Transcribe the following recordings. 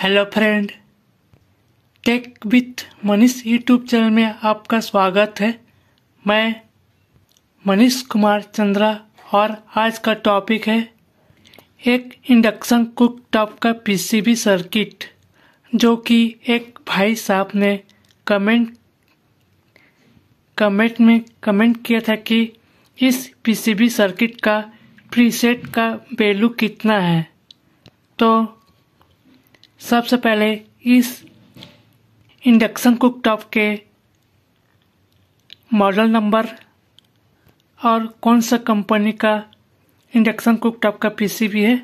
hello friend tech with Manish YouTube channel में आपका स्वागत है मैं मनीष कुमार चंद्रा और आज का टॉपिक है एक इंडक्शन कुक टॉप का पीसीबी सर्किट जो कि एक भाई साहब ने कमेंट कमेंट में कमेंट किया था कि इस पीसीबी सर्किट का प्रीसेट का वैल्यू कितना है तो सबसे पहले इस इंडक्शन कुकटॉप के मॉडल नंबर और कौन सा कंपनी का इंडक्शन कुकटॉप का पीसीबी है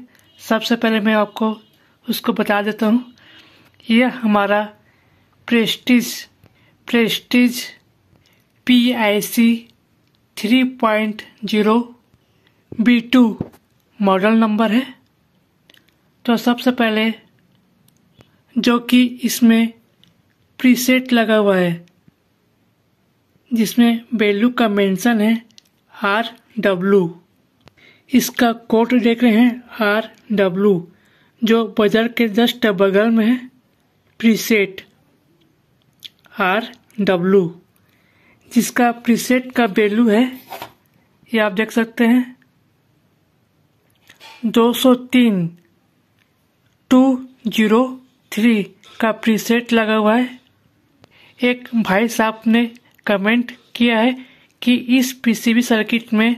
सबसे पहले मैं आपको उसको बता देता हूँ यह हमारा Prestige Prestige P I C three point zero B two model number है तो सबसे पहले जो कि इसमें प्रीसेट लगा हुआ है जिसमें वैल्यू का मेंशन है आर डब्लू इसका कोड देख रहे हैं आर डब्लू जो बाजार के जस्ट बगल में है प्रीसेट आर डब्लू जिसका प्रीसेट का वैल्यू है ये आप देख सकते हैं 203 टू जीरो थ्री का प्रीसेट लगा हुआ है एक भाई साहब ने कमेंट किया है कि इस पीसीबी सर्किट में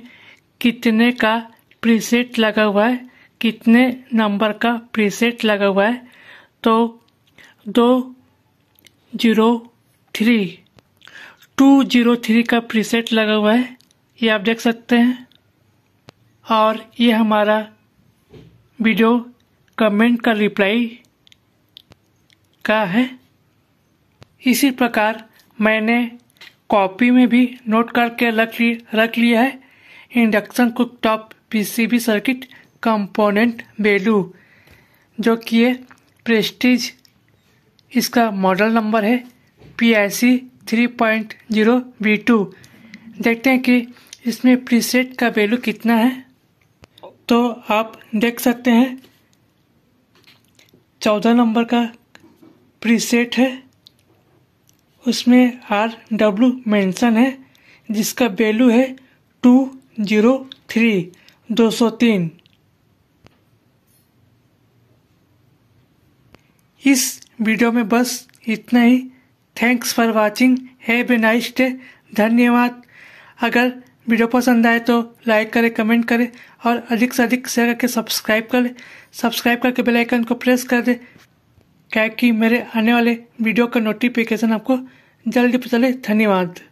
कितने का प्रीसेट लगा हुआ है कितने नंबर का प्रीसेट लगा हुआ है तो दो zero three two zero three का प्रीसेट लगा हुआ है ये आप देख सकते हैं और ये हमारा वीडियो कमेंट का रिप्लाई का है इसी प्रकार मैंने कॉपी में भी नोट करके रख ली रख लिया है induction cooktop PCB circuit component value जो कि है प्रेस्टीज इसका मॉडल नंबर है P I C three point zero B two देखते हैं कि इसमें प्रीसेट का वैल्यू कितना है तो आप देख सकते हैं चौदह नंबर का प्रीसेट है उसमें आर डब्ल्यू मेंशन है जिसका वैल्यू है टू जीरो थ्री दो सौ तीन इस वीडियो में बस इतना ही thanks for watching have a nice day धन्यवाद अगर वीडियो पसंद आए तो लाइक करें कमेंट करें और अधिक से अधिक शेयर करके सब्सक्राइब करें सब्सक्राइब करके बेल आइकन को प्रेस कर दें क्या कि मेरे आने वाले वीडियो का नोटिफिकेशन आपको जल्दी पता चले धन्यवाद